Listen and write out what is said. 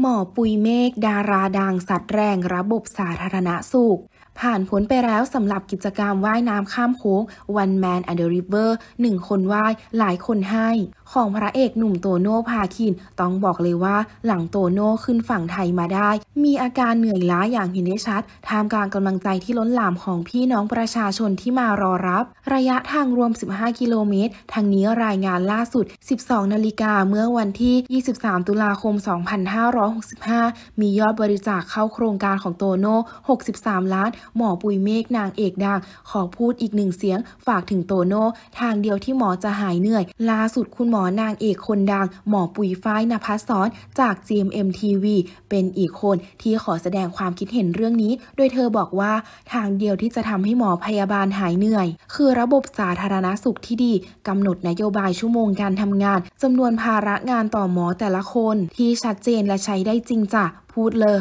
หมอปุยเมฆดาราดังสัตว์แรงระบบสาธารณสุขผ่านผลไปแล้วสำหรับกิจกรรมว่ายน้ำข้ามโค้ง One Man and the River หนึ่งคนว่าย หลายคนให้ของพระเอกหนุ่มโตโน่พาคิน ต้องบอกเลยว่าหลังโตโน่ขึ้นฝั่งไทยมาได้ มีอาการเหนื่อยล้าอย่างเห็นได้ชัดท่ามกลางกำลังใจที่ล้นหลามของพี่น้องประชาชนที่มารอรับ ระยะทางรวม 15 กิโลเมตร ทางนี้รายงานล่าสุด 12 นาฬิกาเมื่อวันที่ 23 ตุลาคม 2565 มียอดบริจาคเข้าโครงการของโตโน่ 63 ล้านหมอปุยเมฆนางเอกดังขอพูดอีกหนึ่งเสียง ฝากถึงโตโน่ทางเดียวที่หมอจะหายเหนื่อยล่าสุดคุณหมหมอนางเอกคนดัง หมอปุ๋ยฟ้ายนภัสสรจาก GMM TV เป็นอีกคนที่ขอแสดงความคิดเห็นเรื่องนี้ โดยเธอบอกว่าทางเดียวที่จะทำให้หมอพยาบาลหายเหนื่อย คือระบบสาธารณาสุขที่ดีกำหนดนโยบายชั่วโมงการทำงานจำนวนภาระงานต่อหมอแต่ละคนที่ชัดเจนและใช้ได้จริงจ้ะพูดเลย